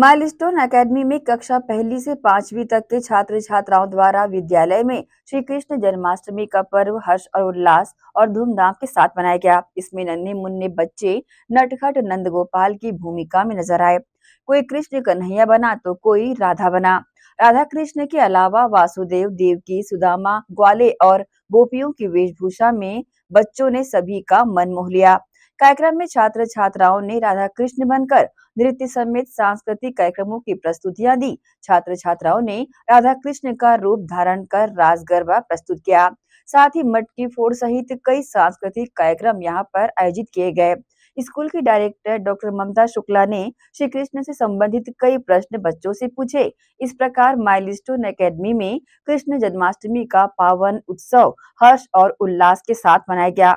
milestone academy में कक्षा पहली से पांचवी तक के छात्र छात्राओं द्वारा विद्यालय में श्री कृष्ण जन्माष्टमी का पर्व हर्ष और उल्लास और धूमधाम के साथ मनाया गया इसमें नन्हे मुन्ने बच्चे नटखट नंद गोपाल की भूमिका में नजर आए कोई कृष्ण कन्हैया बना तो कोई राधा बना राधा कृष्ण के अलावा वासुदेव देव की सुदामा ग्वाले और गोपियों की वेशभूषा में बच्चों ने सभी का मन मोह लिया कार्यक्रम में छात्र छात्राओं ने राधा कृष्ण बनकर नृत्य समेत सांस्कृतिक कार्यक्रमों की प्रस्तुतियां दी छात्र छात्राओं ने राधा कृष्ण का रूप धारण कर राज गरबा प्रस्तुत किया साथ ही मटकी फोड़ सहित कई सांस्कृतिक कार्यक्रम यहाँ पर आयोजित किए गए स्कूल की डायरेक्टर डॉक्टर ममता शुक्ला ने श्री कृष्ण से संबंधित कई प्रश्न बच्चों से पूछे इस प्रकार माइलस्टोन एकेडमी में कृष्ण जन्माष्टमी का पावन उत्सव हर्ष और उल्लास के साथ मनाया गया